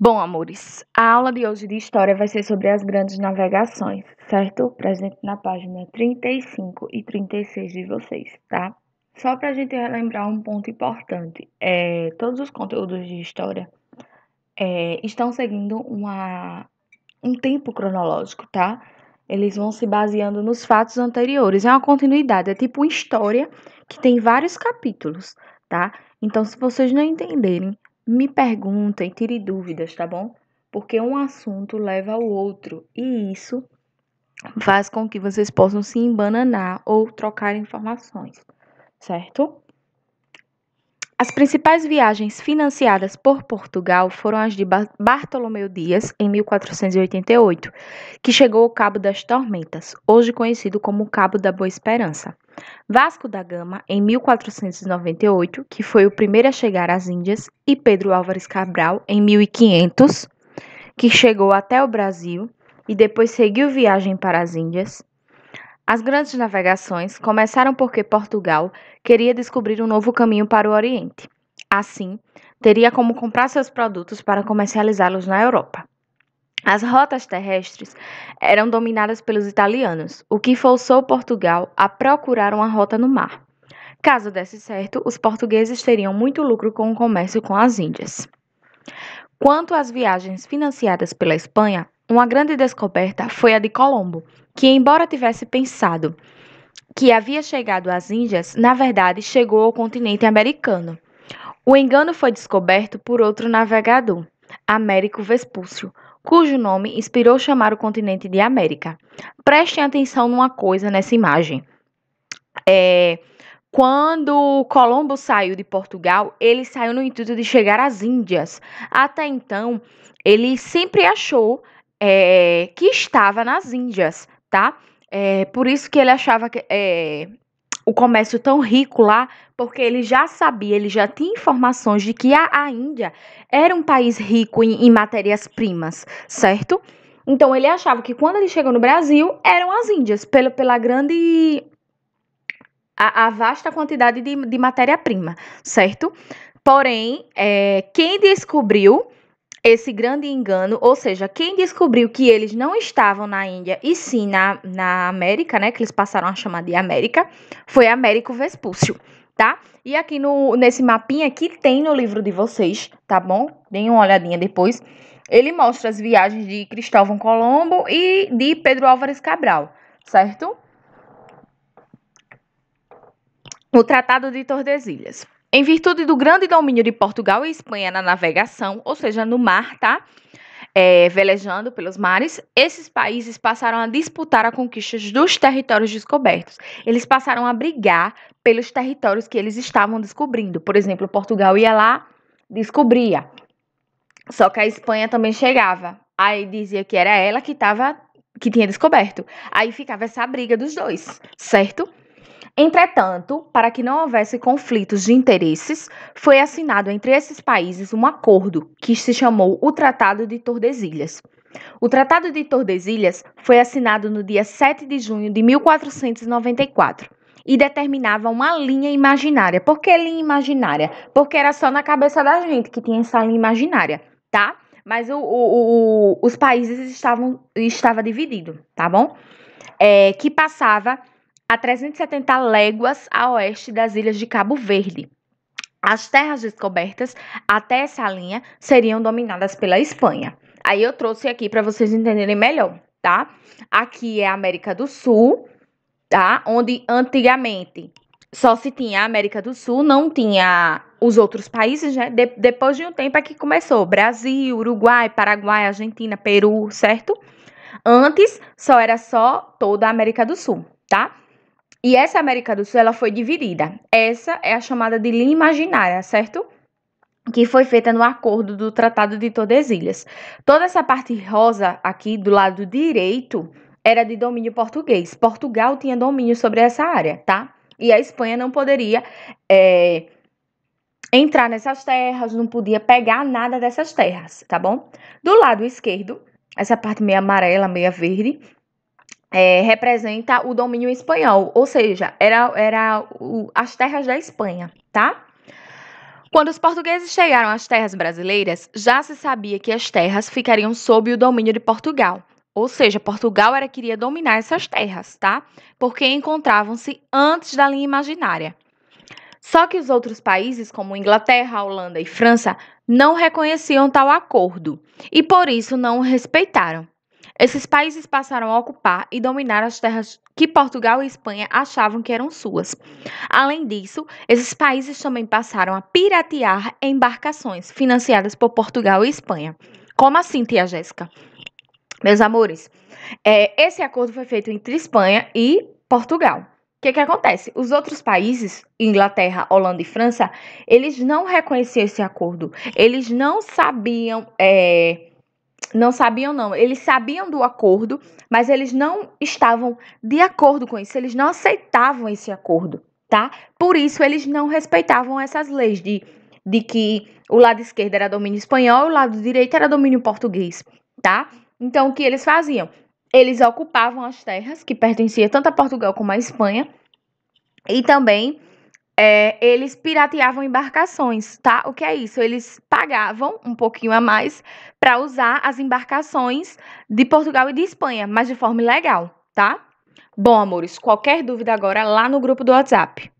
Bom, amores, a aula de hoje de história vai ser sobre as grandes navegações, certo? Presente na página 35 e 36 de vocês, tá? Só para a gente relembrar um ponto importante: é, todos os conteúdos de história é, estão seguindo uma, um tempo cronológico, tá? Eles vão se baseando nos fatos anteriores. É uma continuidade, é tipo uma história que tem vários capítulos, tá? Então, se vocês não entenderem me perguntem, tire dúvidas, tá bom? Porque um assunto leva ao outro e isso faz com que vocês possam se embananar ou trocar informações, certo? As principais viagens financiadas por Portugal foram as de Bartolomeu Dias, em 1488, que chegou ao Cabo das Tormentas, hoje conhecido como Cabo da Boa Esperança. Vasco da Gama, em 1498, que foi o primeiro a chegar às Índias, e Pedro Álvares Cabral, em 1500, que chegou até o Brasil e depois seguiu viagem para as Índias. As grandes navegações começaram porque Portugal queria descobrir um novo caminho para o Oriente. Assim, teria como comprar seus produtos para comercializá-los na Europa. As rotas terrestres eram dominadas pelos italianos, o que forçou Portugal a procurar uma rota no mar. Caso desse certo, os portugueses teriam muito lucro com o comércio com as Índias. Quanto às viagens financiadas pela Espanha, uma grande descoberta foi a de Colombo, que, embora tivesse pensado que havia chegado às Índias, na verdade chegou ao continente americano. O engano foi descoberto por outro navegador, Américo Vespúcio, cujo nome inspirou chamar o continente de América. Prestem atenção numa coisa nessa imagem. É, quando Colombo saiu de Portugal, ele saiu no intuito de chegar às Índias. Até então, ele sempre achou é, que estava nas Índias, tá? É, por isso que ele achava que, é, o comércio tão rico lá, porque ele já sabia, ele já tinha informações de que a, a Índia era um país rico em, em matérias-primas, certo? Então ele achava que quando ele chegou no Brasil eram as Índias, pelo, pela grande. A, a vasta quantidade de, de matéria-prima, certo? Porém, é, quem descobriu esse grande engano, ou seja, quem descobriu que eles não estavam na Índia e sim na, na América, né, que eles passaram a chamar de América, foi Américo Vespúcio, tá? E aqui no, nesse mapinha que tem no livro de vocês, tá bom? Deem uma olhadinha depois. Ele mostra as viagens de Cristóvão Colombo e de Pedro Álvares Cabral, certo? O Tratado de Tordesilhas. Em virtude do grande domínio de Portugal e Espanha na navegação, ou seja, no mar, tá? É, velejando pelos mares, esses países passaram a disputar a conquista dos territórios descobertos. Eles passaram a brigar pelos territórios que eles estavam descobrindo. Por exemplo, Portugal ia lá, descobria. Só que a Espanha também chegava. Aí dizia que era ela que estava que tinha descoberto. Aí ficava essa briga dos dois, certo? Entretanto, para que não houvesse conflitos de interesses, foi assinado entre esses países um acordo que se chamou o Tratado de Tordesilhas. O Tratado de Tordesilhas foi assinado no dia 7 de junho de 1494 e determinava uma linha imaginária. Por que linha imaginária? Porque era só na cabeça da gente que tinha essa linha imaginária, tá? Mas o, o, o, os países estavam estava dividido, tá bom? É, que passava a 370 léguas a oeste das ilhas de Cabo Verde. As terras descobertas até essa linha seriam dominadas pela Espanha. Aí eu trouxe aqui para vocês entenderem melhor, tá? Aqui é a América do Sul, tá? Onde antigamente só se tinha a América do Sul, não tinha os outros países, né? De depois de um tempo é que começou: Brasil, Uruguai, Paraguai, Argentina, Peru, certo? Antes só era só toda a América do Sul, tá? E essa América do Sul ela foi dividida. Essa é a chamada de linha imaginária, certo? que foi feita no acordo do Tratado de Tordesilhas. Toda essa parte rosa aqui do lado direito era de domínio português. Portugal tinha domínio sobre essa área, tá? E a Espanha não poderia é, entrar nessas terras, não podia pegar nada dessas terras, tá bom? Do lado esquerdo, essa parte meio amarela, meio verde, é, representa o domínio espanhol, ou seja, era, era o, as terras da Espanha, tá? Quando os portugueses chegaram às terras brasileiras, já se sabia que as terras ficariam sob o domínio de Portugal. Ou seja, Portugal era queria dominar essas terras, tá? Porque encontravam-se antes da linha imaginária. Só que os outros países, como Inglaterra, Holanda e França, não reconheciam tal acordo e por isso não o respeitaram. Esses países passaram a ocupar e dominar as terras que Portugal e Espanha achavam que eram suas. Além disso, esses países também passaram a piratear embarcações financiadas por Portugal e Espanha. Como assim, tia Jéssica? Meus amores, é, esse acordo foi feito entre Espanha e Portugal. O que, que acontece? Os outros países, Inglaterra, Holanda e França, eles não reconheciam esse acordo. Eles não sabiam. É, não sabiam, não. Eles sabiam do acordo, mas eles não estavam de acordo com isso. Eles não aceitavam esse acordo, tá? Por isso, eles não respeitavam essas leis de, de que o lado esquerdo era domínio espanhol, e o lado direito era domínio português, tá? Então, o que eles faziam? Eles ocupavam as terras que pertenciam tanto a Portugal como a Espanha e também é, eles pirateavam embarcações, tá? O que é isso? Eles pagavam um pouquinho a mais para usar as embarcações de Portugal e de Espanha, mas de forma ilegal, tá? Bom, amores, qualquer dúvida agora lá no grupo do WhatsApp.